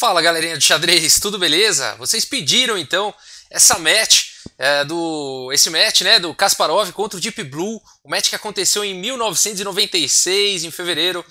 Fala galerinha de xadrez, tudo beleza? Vocês pediram então essa match é, do esse match, né, do Kasparov contra o Deep Blue, o match que aconteceu em 1996, em fevereiro,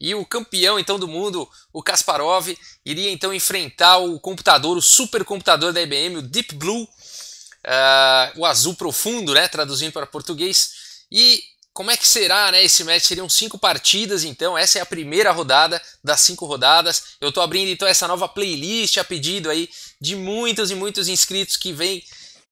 e o campeão então do mundo, o Kasparov, iria então enfrentar o computador, o supercomputador da IBM, o Deep Blue, uh, o azul profundo, né, traduzindo para português, e como é que será, né? Esse match seriam cinco partidas, então essa é a primeira rodada das cinco rodadas. Eu estou abrindo então essa nova playlist a pedido aí de muitos e muitos inscritos que vem,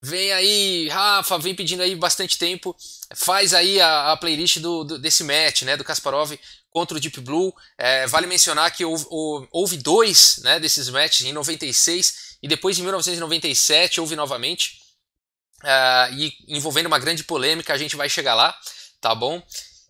vem aí, Rafa, vem pedindo aí bastante tempo. Faz aí a, a playlist do, do, desse match, né? Do Kasparov contra o Deep Blue. É, vale mencionar que houve, houve dois, né? Desses matches em 96 e depois em 1997 houve novamente. Uh, e envolvendo uma grande polêmica, a gente vai chegar lá tá bom?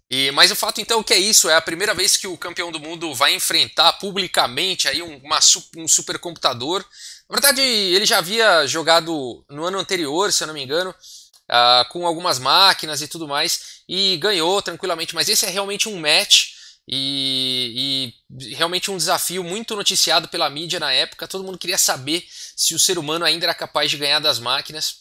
E, mas o fato então que é isso, é a primeira vez que o campeão do mundo vai enfrentar publicamente aí uma, um supercomputador. Na verdade, ele já havia jogado no ano anterior, se eu não me engano, uh, com algumas máquinas e tudo mais, e ganhou tranquilamente, mas esse é realmente um match. E, e, realmente um desafio muito noticiado pela mídia na época. Todo mundo queria saber se o ser humano ainda era capaz de ganhar das máquinas,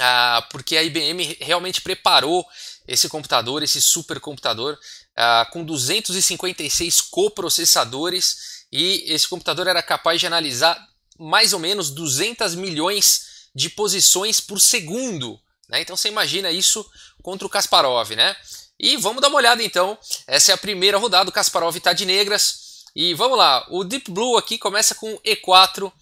ah, porque a IBM realmente preparou esse computador, esse supercomputador, uh, com 256 coprocessadores, e esse computador era capaz de analisar mais ou menos 200 milhões de posições por segundo. Né? Então você imagina isso contra o Kasparov, né? E vamos dar uma olhada então. Essa é a primeira rodada, o Kasparov está de negras. E vamos lá, o Deep Blue aqui começa com E4. Uh,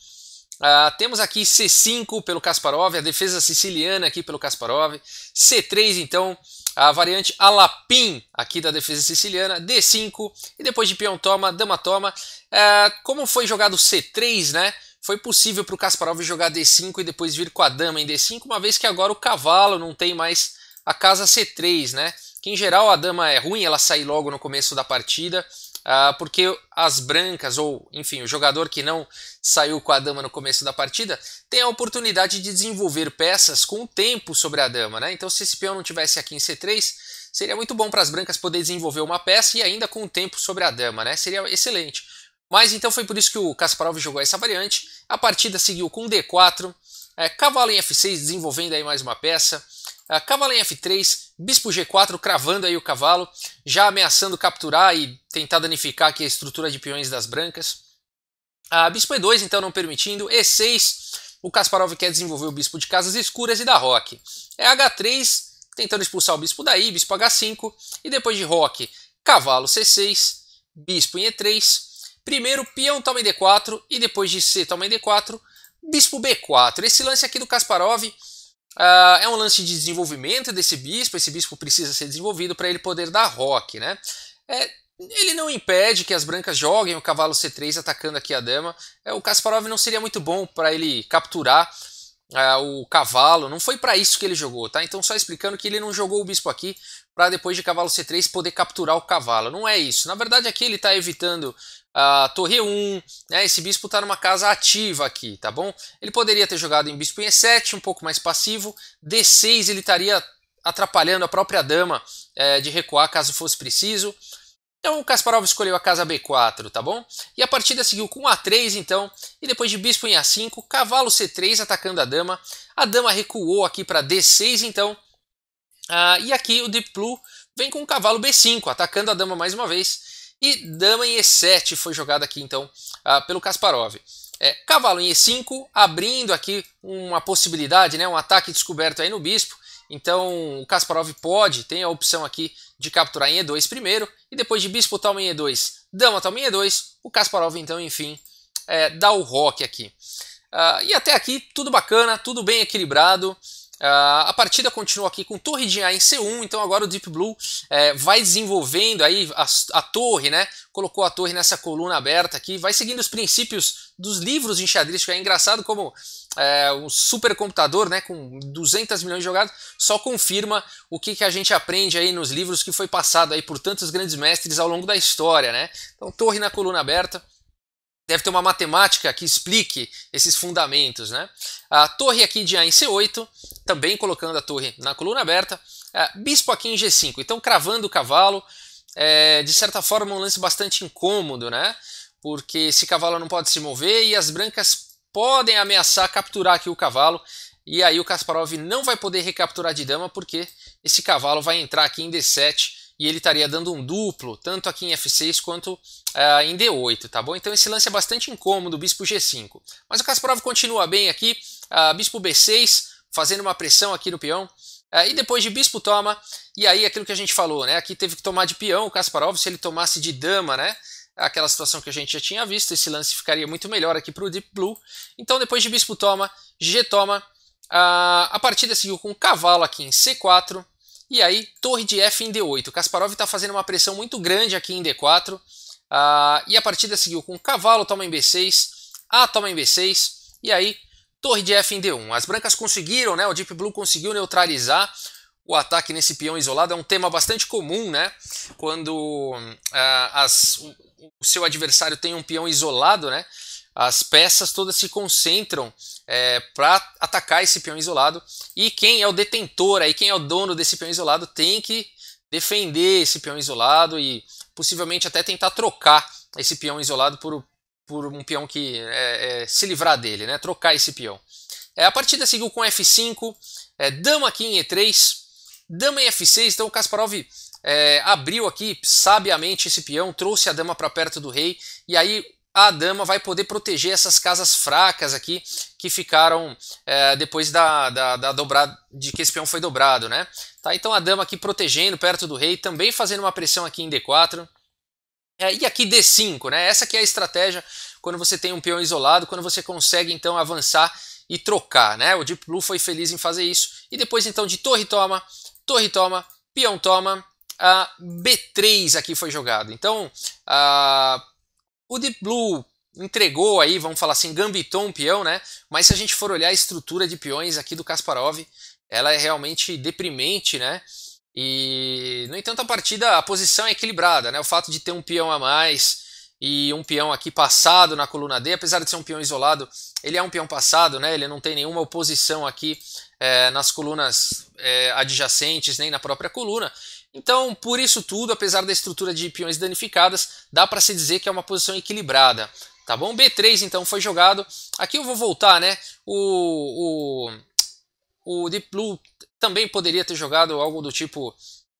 ah, temos aqui C5 pelo Kasparov, a defesa siciliana aqui pelo Kasparov. C3 então a variante Alapim aqui da defesa siciliana, D5, e depois de peão toma, dama toma. É, como foi jogado C3, né? Foi possível para o Kasparov jogar D5 e depois vir com a dama em D5, uma vez que agora o cavalo não tem mais a casa C3, né? Que em geral a dama é ruim, ela sai logo no começo da partida. Ah, porque as brancas, ou enfim, o jogador que não saiu com a dama no começo da partida, tem a oportunidade de desenvolver peças com o tempo sobre a dama. Né? Então, se esse peão não tivesse aqui em C3, seria muito bom para as brancas poder desenvolver uma peça e ainda com o tempo sobre a dama. Né? Seria excelente. Mas então foi por isso que o Kasparov jogou essa variante. A partida seguiu com D4, é, cavalo em F6 desenvolvendo aí mais uma peça cavalo ah, em F3, bispo G4 cravando aí o cavalo, já ameaçando capturar e tentar danificar aqui a estrutura de peões das brancas. A ah, bispo E2 então não permitindo, E6, o Kasparov quer desenvolver o bispo de casas escuras e da roque. É H3 tentando expulsar o bispo daí, bispo H5 e depois de roque, cavalo C6, bispo em E3, primeiro peão toma em D4 e depois de C toma em D4, bispo B4. Esse lance aqui do Kasparov Uh, é um lance de desenvolvimento desse bispo, esse bispo precisa ser desenvolvido para ele poder dar rock, né? É, ele não impede que as brancas joguem o cavalo C3 atacando aqui a dama. É, o Kasparov não seria muito bom para ele capturar uh, o cavalo, não foi para isso que ele jogou, tá? Então só explicando que ele não jogou o bispo aqui, para depois de cavalo C3 poder capturar o cavalo. Não é isso. Na verdade, aqui ele está evitando a ah, torre 1, né? Esse bispo está numa casa ativa aqui, tá bom? Ele poderia ter jogado em bispo em E7, um pouco mais passivo. D6 ele estaria atrapalhando a própria dama é, de recuar caso fosse preciso. Então o Kasparov escolheu a casa B4, tá bom? E a partida seguiu com A3 então, e depois de bispo em A5, cavalo C3 atacando a dama. A dama recuou aqui para D6 então, ah, e aqui o Deep Blue vem com o cavalo B5, atacando a dama mais uma vez. E dama em E7 foi jogada aqui então ah, pelo Kasparov. É, cavalo em E5, abrindo aqui uma possibilidade, né, um ataque descoberto aí no bispo. Então o Kasparov pode, tem a opção aqui de capturar em E2 primeiro, e depois de bispo tal em E2, dama tal em E2, o Kasparov então, enfim, é, dá o rock aqui. Ah, e até aqui tudo bacana, tudo bem equilibrado. Uh, a partida continua aqui com torre de A em C1, então agora o Deep Blue é, vai desenvolvendo aí a, a, torre, né? Colocou a torre nessa coluna aberta aqui, vai seguindo os princípios dos livros de que É engraçado como é, um supercomputador, né, com 200 milhões de jogadas, só confirma o que, que a gente aprende aí nos livros que foi passado aí por tantos grandes mestres ao longo da história, né? Então torre na coluna aberta, deve ter uma matemática que explique esses fundamentos. Né? A torre aqui de A em C8, também colocando a torre na coluna aberta. É, bispo aqui em G5, então cravando o cavalo. É, de certa forma, um lance bastante incômodo, né? Porque esse cavalo não pode se mover e as brancas podem ameaçar capturar aqui o cavalo. E aí o Kasparov não vai poder recapturar de dama porque esse cavalo vai entrar aqui em D7 e ele estaria dando um duplo, tanto aqui em F6 quanto uh, em D8, tá bom? Então esse lance é bastante incômodo, bispo G5. Mas o Kasparov continua bem aqui, uh, bispo B6, fazendo uma pressão aqui no peão, uh, e depois de bispo toma, e aí aquilo que a gente falou, né? Aqui teve que tomar de peão o Kasparov, se ele tomasse de dama, né? Aquela situação que a gente já tinha visto, esse lance ficaria muito melhor aqui para o Deep Blue. Então depois de bispo toma, G toma, a partida seguiu com cavalo aqui em C4, e aí, torre de F em D8. Kasparov está fazendo uma pressão muito grande aqui em D4. Ah, e a partida seguiu com cavalo toma em B6, A toma em B6, e aí torre de F em D1. As brancas conseguiram, né? O Deep Blue conseguiu neutralizar o ataque nesse peão isolado. É um tema bastante comum, né? Quando ah, as, o, o seu adversário tem um peão isolado, né? as peças todas se concentram é, para atacar esse peão isolado e quem é o detentor aí, quem é o dono desse peão isolado tem que defender esse peão isolado e possivelmente até tentar trocar esse peão isolado por, por um peão que é, é, se livrar dele, né? Trocar esse peão. É, a partida seguiu com F5, é, dama aqui em E3, dama em F6, então o Kasparov é, abriu aqui sabiamente esse peão, trouxe a dama para perto do rei e aí a dama vai poder proteger essas casas fracas aqui que ficaram é, depois da, da, da dobrada, de que esse peão foi dobrado, né? Tá, então a dama aqui protegendo perto do rei, também fazendo uma pressão aqui em D4. É, e aqui D5, né? Essa aqui é a estratégia quando você tem um peão isolado, quando você consegue então avançar e trocar, né? O Deep Blue foi feliz em fazer isso. E depois então de torre toma, torre toma, peão toma, a B3 aqui foi jogado. Então, a o Deep Blue entregou aí, vamos falar assim, gambitou um peão, né? Mas se a gente for olhar a estrutura de peões aqui do Kasparov, ela é realmente deprimente, né? E, no entanto, a partida, a posição é equilibrada, né? O fato de ter um peão a mais e um peão aqui passado na coluna D, apesar de ser um peão isolado, ele é um peão passado, né? ele não tem nenhuma oposição aqui é, nas colunas é, adjacentes, nem na própria coluna. Então, por isso tudo, apesar da estrutura de peões danificadas, dá para se dizer que é uma posição equilibrada. Tá bom? B3 então foi jogado. Aqui eu vou voltar, né? O, o, o Deep Blue também poderia ter jogado algo do tipo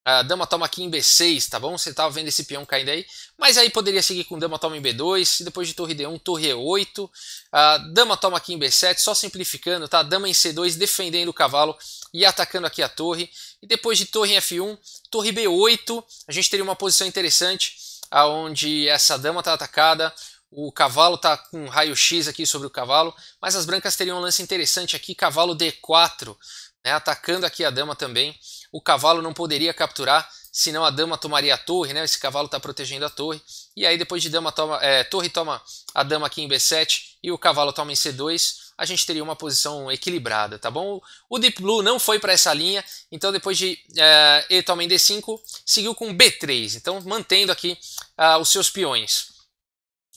a ah, dama toma aqui em B6, tá bom? Você estava vendo esse peão caindo aí. Mas aí poderia seguir com dama toma em B2, depois de torre D1, torre E8. a ah, dama toma aqui em B7, só simplificando, tá? Dama em C2, defendendo o cavalo e atacando aqui a torre. E depois de torre em F1, torre B8, a gente teria uma posição interessante, aonde essa dama está atacada, o cavalo está com raio-x aqui sobre o cavalo, mas as brancas teriam um lance interessante aqui, cavalo D4, né? atacando aqui a dama também o cavalo não poderia capturar, senão a dama tomaria a torre, né? Esse cavalo está protegendo a torre. E aí depois de dama toma, é, torre toma a dama aqui em B7 e o cavalo toma em C2, a gente teria uma posição equilibrada, tá bom? O Deep Blue não foi para essa linha, então depois de é, E toma em D5, seguiu com B3, então mantendo aqui ah, os seus peões.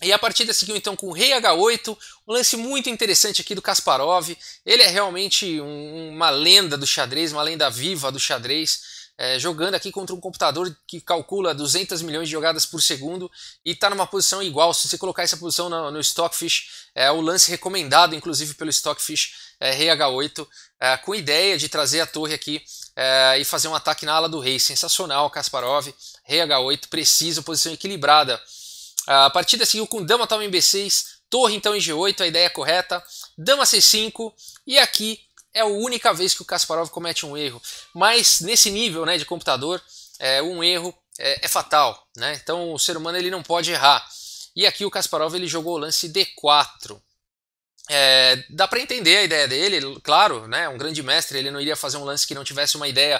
E a partida seguiu então com o Rei H8, um lance muito interessante aqui do Kasparov. Ele é realmente um, uma lenda do xadrez, uma lenda viva do xadrez. É, jogando aqui contra um computador que calcula 200 milhões de jogadas por segundo e está numa posição igual. Se você colocar essa posição no, no Stockfish, é o lance recomendado, inclusive, pelo Stockfish é, Rei H8, é, com ideia de trazer a torre aqui é, e fazer um ataque na ala do Rei. Sensacional, Kasparov, Rei H8, preciso, posição equilibrada a partida seguiu com dama toma em b6, torre então em g8, a ideia é correta, dama c5 e aqui é a única vez que o Kasparov comete um erro. Mas nesse nível né, de computador, é, um erro é, é, fatal. Né? Então o ser humano ele não pode errar. E aqui o Kasparov ele jogou o lance d4. É, dá para entender a ideia dele, claro, né? Um grande mestre ele não iria fazer um lance que não tivesse uma ideia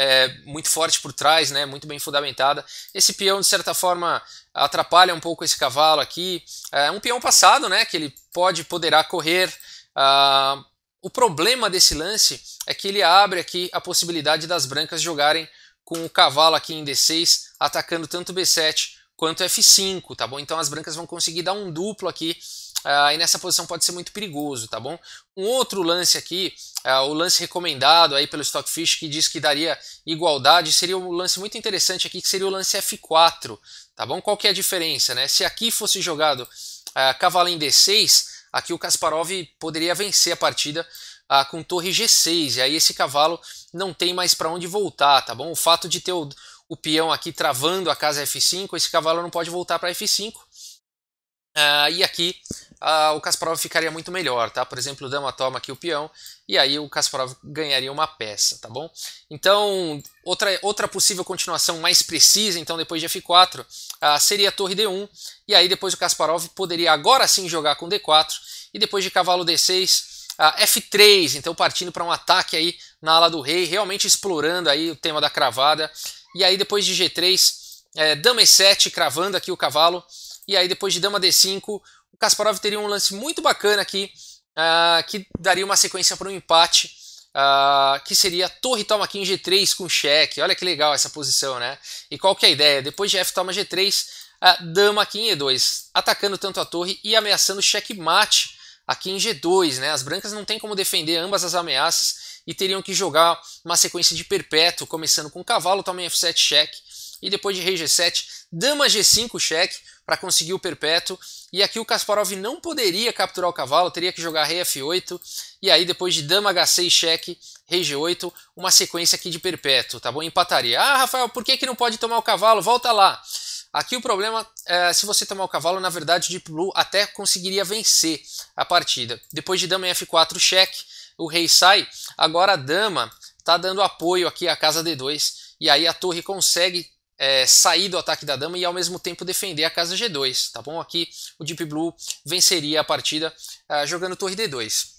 é, muito forte por trás, né, muito bem fundamentada. Esse peão, de certa forma, atrapalha um pouco esse cavalo aqui. É um peão passado, né, que ele pode, poderá correr. Ah, o problema desse lance é que ele abre aqui a possibilidade das brancas jogarem com o cavalo aqui em D6, atacando tanto B7 quanto F5, tá bom? Então as brancas vão conseguir dar um duplo aqui ah, e nessa posição pode ser muito perigoso, tá bom? Um outro lance aqui, ah, o lance recomendado aí pelo Stockfish que diz que daria igualdade, seria um lance muito interessante aqui, que seria o lance F4, tá bom? Qual que é a diferença, né? Se aqui fosse jogado ah, cavalo em D6, aqui o Kasparov poderia vencer a partida ah, com torre G6, e aí esse cavalo não tem mais para onde voltar, tá bom? O fato de ter o, o peão aqui travando a casa F5, esse cavalo não pode voltar para F5, ah, e aqui o Kasparov ficaria muito melhor, tá? Por exemplo, o dama toma aqui o peão e aí o Kasparov ganharia uma peça, tá bom? Então, outra, outra possível continuação mais precisa, então depois de F4, ah, seria a torre D1 e aí depois o Kasparov poderia agora sim jogar com D4 e depois de cavalo D6 Uh, F3, então partindo para um ataque aí na ala do rei, realmente explorando aí o tema da cravada. E aí depois de G3, é, eh, dama E7 cravando aqui o cavalo. E aí depois de dama D5, o Kasparov teria um lance muito bacana aqui, uh, que daria uma sequência para um empate, uh, que seria torre toma aqui em G3 com cheque. Olha que legal essa posição, né? E qual que é a ideia? Depois de F toma G3, uh, dama aqui em E2, atacando tanto a torre e ameaçando xeque-mate aqui em G2, né? As brancas não tem como defender ambas as ameaças e teriam que jogar uma sequência de perpétuo, começando com cavalo, toma em F7 cheque e depois de rei G7, dama G5 cheque para conseguir o perpétuo e aqui o Kasparov não poderia capturar o cavalo, teria que jogar rei f8. E aí depois de dama h6, cheque, rei g8, uma sequência aqui de perpétuo, tá bom? Empataria. Ah, Rafael, por que, que não pode tomar o cavalo? Volta lá. Aqui o problema é se você tomar o cavalo, na verdade, Deep Blue até conseguiria vencer a partida. Depois de dama f4, cheque, o rei sai. Agora a dama está dando apoio aqui à casa d2 e aí a torre consegue é, sair do ataque da dama e ao mesmo tempo defender a casa G2, tá bom? Aqui o Deep Blue venceria a partida ah, jogando torre D2.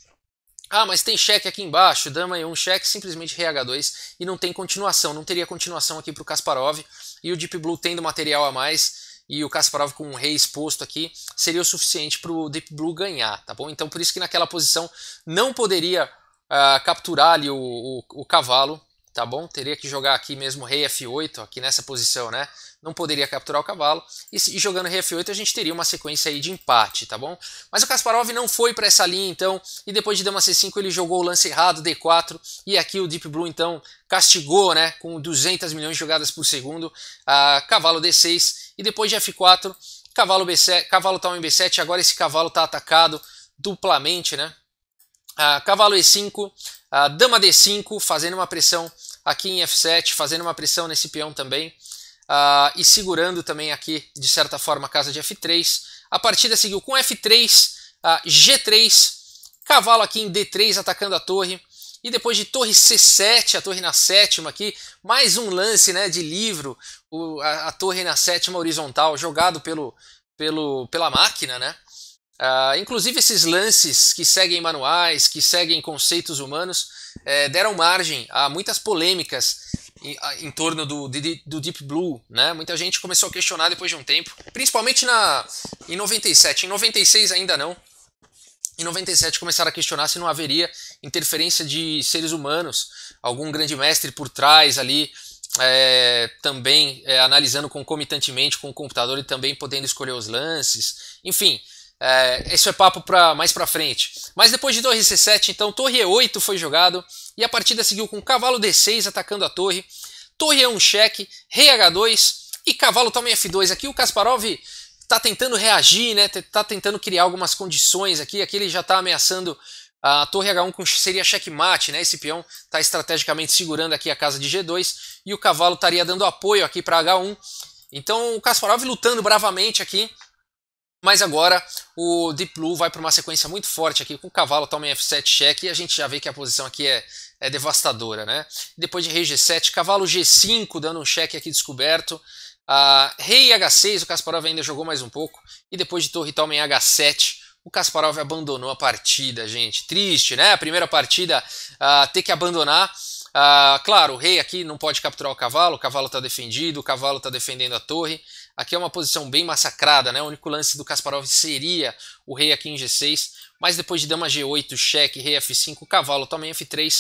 Ah, mas tem cheque aqui embaixo, dama e um cheque, simplesmente h 2 e não tem continuação, não teria continuação aqui para o Kasparov e o Deep Blue tendo material a mais e o Kasparov com um rei exposto aqui seria o suficiente para o Deep Blue ganhar, tá bom? Então por isso que naquela posição não poderia ah, capturar ali o, o, o cavalo tá bom? Teria que jogar aqui mesmo rei f8, aqui nessa posição, né? Não poderia capturar o cavalo. E, e jogando rei f8 a gente teria uma sequência aí de empate, tá bom? Mas o Kasparov não foi para essa linha, então, e depois de dama c5 ele jogou o lance errado, d4, e aqui o Deep Blue, então, castigou, né? Com 200 milhões de jogadas por segundo, a cavalo d6, e depois de f4, cavalo b7, cavalo tal tá em b7, agora esse cavalo tá atacado duplamente, né? Ah, cavalo e5, a dama d5, fazendo uma pressão aqui em F7, fazendo uma pressão nesse peão também. Uh, e segurando também aqui, de certa forma, a casa de F3. A partida seguiu com F3, uh, G3, cavalo aqui em D3 atacando a torre. E depois de torre C7, a torre na sétima aqui, mais um lance né, de livro, o, a, a torre na sétima horizontal, jogado pelo, pelo, pela máquina, né? Uh, inclusive, esses lances que seguem manuais, que seguem conceitos humanos, é, deram margem a muitas polêmicas em, a, em torno do, de, do, Deep Blue. Né? Muita gente começou a questionar depois de um tempo, principalmente na, em 97. Em 96 ainda não. Em 97 começaram a questionar se não haveria interferência de seres humanos, algum grande mestre por trás ali, é, também é, analisando concomitantemente com o computador e também podendo escolher os lances. Enfim. É, isso é papo para mais para frente. Mas depois de torre C7, então torre E8 foi jogado e a partida seguiu com cavalo D6 atacando a torre, torre E1 cheque, rei H2 e cavalo toma F2. Aqui o Kasparov está tentando reagir, né? Tá tentando criar algumas condições aqui. Aqui ele já está ameaçando a torre H1 com seria checkmate, né? Esse peão está estrategicamente segurando aqui a casa de G2 e o cavalo estaria dando apoio aqui para H1. Então o Kasparov lutando bravamente aqui mas agora o Deep Blue vai para uma sequência muito forte aqui com o cavalo, toma em F7 cheque e a gente já vê que a posição aqui é, é devastadora, né? Depois de rei G7, cavalo G5 dando um cheque aqui descoberto. Ah, rei H6, o Kasparov ainda jogou mais um pouco. E depois de torre toma em H7, o Kasparov abandonou a partida, gente. Triste, né? A primeira partida ah, ter que abandonar. Ah, claro, o rei aqui não pode capturar o cavalo, o cavalo está defendido, o cavalo está defendendo a torre. Aqui é uma posição bem massacrada, né? O único lance do Kasparov seria o rei aqui em G6, mas depois de dama G8, cheque, rei F5, cavalo também F3.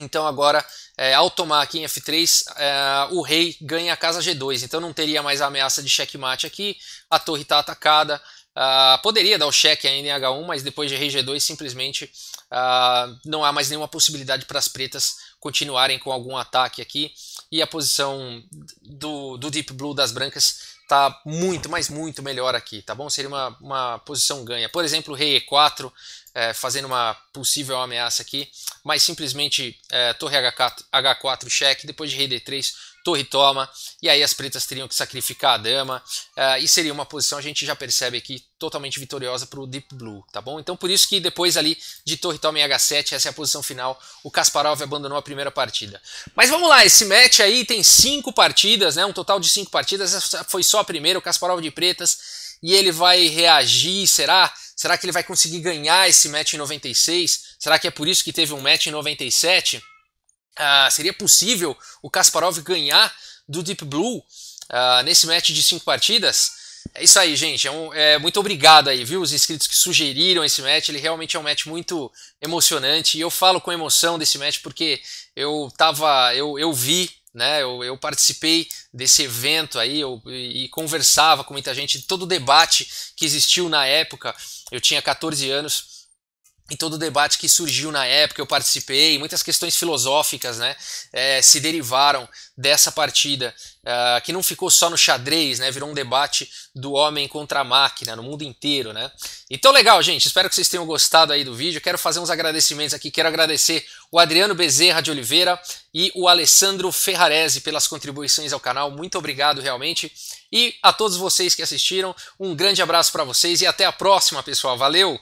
Então agora, é, ao tomar aqui em F3, é, o rei ganha a casa G2. Então não teria mais a ameaça de checkmate aqui, a torre está atacada. Uh, poderia dar o cheque ainda em H1, mas depois de rei G2 simplesmente uh, não há mais nenhuma possibilidade para as pretas continuarem com algum ataque aqui e a posição do, do Deep Blue das brancas tá muito, mas muito melhor aqui, tá bom? Seria uma, uma posição ganha. Por exemplo, o Rei E4 é, fazendo uma possível ameaça aqui, mas simplesmente é, torre H4, H4 cheque, depois de rei D3, torre toma, e aí as pretas teriam que sacrificar a dama, é, e seria uma posição, a gente já percebe aqui, totalmente vitoriosa para o Deep Blue, tá bom? Então por isso que depois ali de torre toma em H7, essa é a posição final, o Kasparov abandonou a primeira partida. Mas vamos lá, esse match aí tem cinco partidas, né, um total de cinco partidas, essa foi só a primeira, o Kasparov de pretas, e ele vai reagir, será? Será? Será que ele vai conseguir ganhar esse match em 96? Será que é por isso que teve um match em 97? Uh, ah, seria possível o Kasparov ganhar do Deep Blue uh, nesse match de cinco partidas? É isso aí, gente. É, um, é muito obrigado aí, viu? Os inscritos que sugeriram esse match. Ele realmente é um match muito emocionante. E eu falo com emoção desse match porque eu tava. Eu, eu vi né? Eu, eu, participei desse evento aí eu, e conversava com muita gente, todo o debate que existiu na época. Eu tinha 14 anos e todo o debate que surgiu na época, eu participei, muitas questões filosóficas né, é, se derivaram dessa partida, uh, que não ficou só no xadrez, né, virou um debate do homem contra a máquina no mundo inteiro. Né? Então, legal, gente, espero que vocês tenham gostado aí do vídeo. Quero fazer uns agradecimentos aqui, quero agradecer o Adriano Bezerra de Oliveira e o Alessandro Ferrarese pelas contribuições ao canal, muito obrigado realmente. E a todos vocês que assistiram, um grande abraço para vocês e até a próxima, pessoal. Valeu!